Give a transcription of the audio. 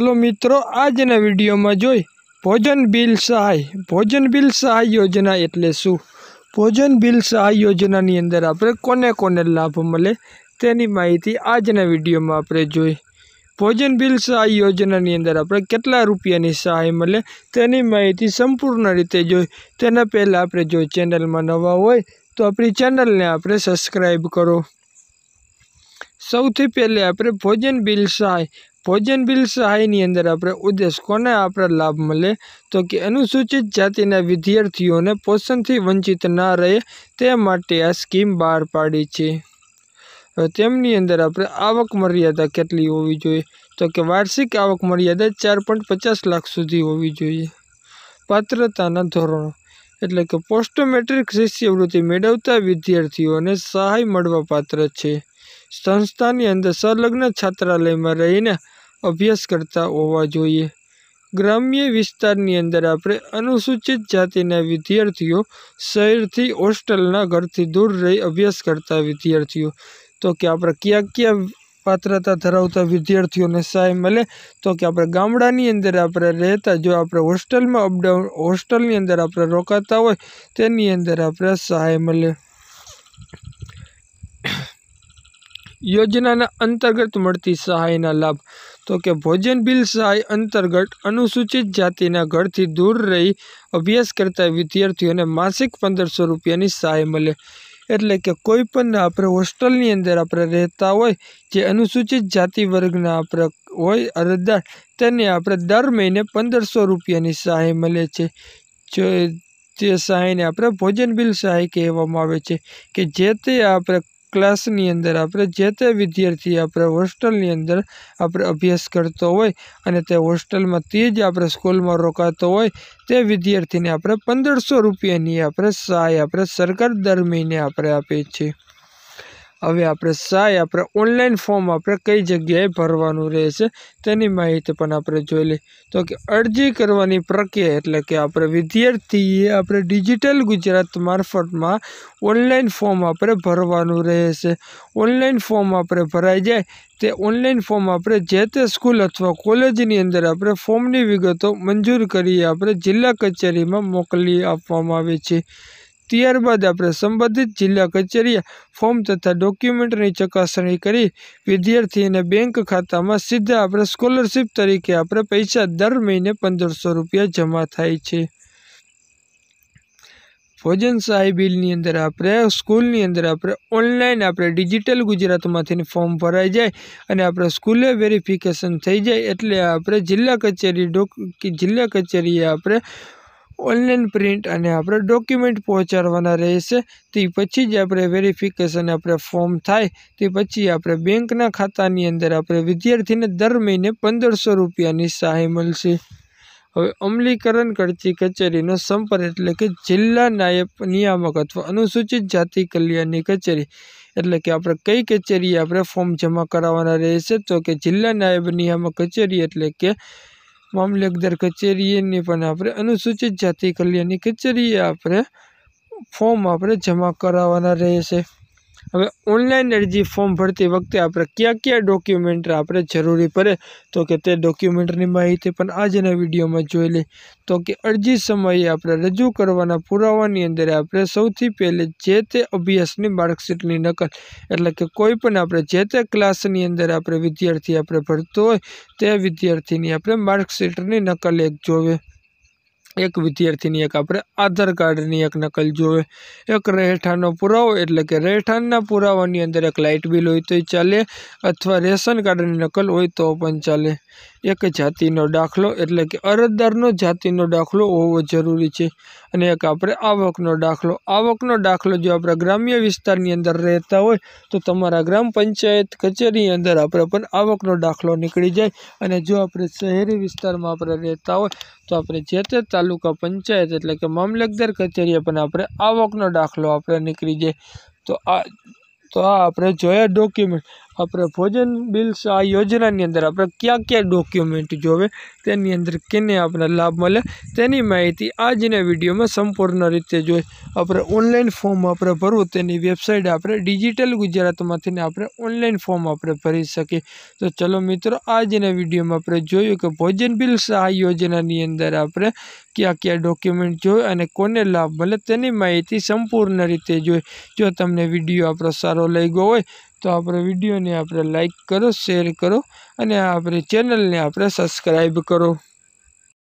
ચલો મિત્રો આજના વિડીયોમાં જોઈ ભોજન બિલ સહાય ભોજન બિલ સહાય યોજના એટલે શું ભોજન બિલ સહાય યોજનાની અંદર આપણે કોને કોને લાભ મળે તેની માહિતી આજના વિડીયોમાં આપણે જોઈ ભોજન બિલ સહાય યોજનાની અંદર આપણે કેટલા રૂપિયાની સહાય મળે તેની માહિતી સંપૂર્ણ રીતે જોઈ તેના પહેલાં આપણે જો ચેનલમાં નવા હોય તો આપણી ચેનલને આપણે સબસ્ક્રાઈબ કરો સૌથી પહેલાં આપણે ભોજન બિલ સહાય ભોજન બિલ સહાયની અંદર આપણે ઉદ્દેશ કોને આપણે લાભ મળે તો કે અનુસૂચિત જાતિના વિદ્યાર્થીઓને પોષણથી વંચિત ના રહે તે માટે આ સ્કીમ બહાર પાડી છે તેમની અંદર આપણે આવક મર્યાદા કેટલી હોવી જોઈએ તો કે વાર્ષિક આવક મર્યાદા ચાર પોઈન્ટ પચાસ લાખ સુધી હોવી જોઈએ પાત્રતાના ધોરણો એટલે કે પોસ્ટ મેટ્રિક શિષ્યવૃત્તિ મેળવતા વિદ્યાર્થીઓને સહાય મળવા પાત્ર છે સંસ્થાની અંદર સંલગ્ન છાત્રાલયમાં રહીને અભ્યાસ કરતા હોવા જોઈએ ગ્રામ્ય વિસ્તારની અંદર આપણે અનુસૂચિત જાતિના વિદ્યાર્થીઓ શહેરથી હોસ્ટેલના ઘરથી દૂર રહી અભ્યાસ કરતા વિદ્યાર્થીઓ તો કે આપણે ક્યાં ક્યાં પાત્રતા ધરાવતા વિદ્યાર્થીઓને સહાય મળે તો કે આપણે ગામડાની અંદર આપણે રહેતા જો આપણે હોસ્ટેલમાં અપડાઉન હોસ્ટેલની અંદર આપણે રોકાતા હોય તેની અંદર આપણે સહાય મળે યોજનાના અંતર્ગત મળતી સહાયના લાભ તો કે ભોજન બિલ સહાય અંતર્ગત અનુસૂચિત જાતિના ઘરથી દૂર રહી અભ્યાસ કરતા વિદ્યાર્થીઓને માસિક પંદરસો રૂપિયાની સહાય મળે એટલે કે કોઈ પણ આપણે હોસ્ટેલની અંદર આપણે રહેતા હોય જે અનુસૂચિત જાતિ વર્ગના આપણે હોય અરજદાર તેને આપણે દર મહિને પંદરસો રૂપિયાની સહાય મળે છે જે તે સહાયને આપણે ભોજન બિલ સહાય કહેવામાં આવે છે કે જે તે આપણે ક્લાસની અંદર આપણે જે તે વિદ્યાર્થી આપણે હોસ્ટેલની અંદર આપણે અભ્યાસ કરતો હોય અને તે હોસ્ટેલમાં તે જ આપણે સ્કૂલમાં રોકાતો હોય તે વિદ્યાર્થીને આપણે પંદરસો રૂપિયાની આપણે સહાય આપણે સરકાર દર મહિને આપણે આપીએ છીએ હવે આપણે સાય આપણે ઓનલાઈન ફોર્મ આપણે કઈ જગ્યાએ ભરવાનું રહેશે તેની માહિતી પણ આપણે જોઈ લઈએ તો કે અરજી કરવાની પ્રક્રિયા એટલે કે આપણે વિદ્યાર્થીએ આપણે ડિજિટલ ગુજરાત મારફતમાં ઓનલાઈન ફોર્મ આપણે ભરવાનું રહેશે ઓનલાઈન ફોર્મ આપણે ભરાઈ જાય તે ઓનલાઈન ફોર્મ આપણે જે તે સ્કૂલ અથવા કોલેજની અંદર આપણે ફોર્મની વિગતો મંજૂર કરી આપણે જિલ્લા કચેરીમાં મોકલી આપવામાં આવે છે ત્યારબાદ આપણે સંબંધિત જિલ્લા કચેરીએ ફોર્મ તથા ડોક્યુમેન્ટની ચકાસણી કરી વિદ્યાર્થીને બેંક ખાતામાં સીધા આપણે સ્કોલરશીપ તરીકે આપણે પૈસા દર મહિને પંદરસો રૂપિયા જમા થાય છે ભોજન સહાય બિલની અંદર આપણે સ્કૂલની અંદર આપણે ઓનલાઈન આપણે ડિજિટલ ગુજરાતમાંથી ફોર્મ ભરાઈ જાય અને આપણે સ્કૂલે વેરિફિકેશન થઈ જાય એટલે આપણે જિલ્લા કચેરી જિલ્લા કચેરીએ આપણે ઓનલાઈન પ્રિન્ટ અને આપણે ડોક્યુમેન્ટ પહોંચાડવાના રહેશે તે પછી જ આપણે વેરિફિકેશન આપણે ફોર્મ થાય તે પછી આપણે બેંકના ખાતાની અંદર આપણે વિદ્યાર્થીને દર મહિને પંદરસો રૂપિયાની સહાય મળશે હવે અમલીકરણ કરતી કચેરીનો સંપર્ક એટલે કે જિલ્લા નાયબ નિયામક અથવા અનુસૂચિત જાતિ કલ્યાણની કચેરી એટલે કે આપણે કઈ કચેરીએ આપણે ફોર્મ જમા કરાવવાના રહેશે તો કે જિલ્લા નાયબ નિયામક કચેરી એટલે કે મામલતદાર કચેરીએને પણ આપણે અનુસૂચિત જાતિ કલ્યાણની કચેરીએ આપણે ફોર્મ આપણે જમા કરાવવાના રહેશે હવે ઓનલાઈન અરજી ફોર્મ ભરતી વખતે આપણે કયા કયા ડોક્યુમેન્ટ આપણે જરૂરી પડે તો કે તે ડોક્યુમેન્ટની માહિતી પણ આજના વિડીયોમાં જોઈ લઈ તો કે અરજી સમયે આપણે રજૂ કરવાના પુરાવાની અંદર આપણે સૌથી પહેલે જે તે અભ્યાસની માર્કશીટની નકલ એટલે કે કોઈ પણ આપણે જે તે ક્લાસની અંદર આપણે વિદ્યાર્થી આપણે ભરતો હોય તે વિદ્યાર્થીની આપણે માર્કશીટની નકલ એક જોવે એક વિદ્યાર્થીની એક આપણે આધાર કાર્ડની એક નકલ જોવે એક રહેઠાણનો પુરાવો એટલે કે રહેઠાણના પુરાવાની અંદર એક લાઇટ બિલ હોય તોય ચાલે અથવા રેશન કાર્ડની નકલ હોય તો પણ ચાલે એક જાતિનો દાખલો એટલે કે અરજદારનો જાતિનો દાખલો હોવો જરૂરી છે અને એક આપણે આવકનો દાખલો આવકનો દાખલો જો આપણે ગ્રામ્ય વિસ્તારની અંદર રહેતા હોય તો તમારા ગ્રામ પંચાયત કચેરી અંદર આપણે પણ આવકનો દાખલો નીકળી જાય અને જો આપણે શહેરી વિસ્તારમાં આપણે રહેતા હોય તો આપણે જે તે તાલુકા પંચાયત એટલે કે મામલતદાર કચેરીએ પણ આપણે આવકનો દાખલો આપણે નીકળી જાય તો આ તો આ આપણે જોયા ડોક્યુમેન્ટ આપણે ભોજન બિલ્સ આ યોજનાની અંદર આપણે ક્યાં ક્યાં ડોક્યુમેન્ટ જોવે તેની અંદર કેને આપણે લાભ મળે તેની માહિતી આજના વિડીયોમાં સંપૂર્ણ રીતે જોઈ આપણે ઓનલાઈન ફોર્મ આપણે ભરવું તેની વેબસાઇટ આપણે ડિજિટલ ગુજરાતમાંથીને આપણે ઓનલાઈન ફોર્મ આપણે ભરી શકીએ તો ચલો મિત્રો આજના વિડીયોમાં આપણે જોયું કે ભોજન બિલ આ યોજનાની અંદર આપણે ક્યાં ક્યાં ડોક્યુમેન્ટ જોઈએ અને કોને લાભ મળે તેની માહિતી સંપૂર્ણ રીતે જોઈ જો તમને વિડીયો આપણો સારો લાગ્યો હોય તો આપણે વિડીયોને આપણે લાઇક કરો શેર કરો અને આપણી ચેનલને આપણે સબસ્ક્રાઈબ કરો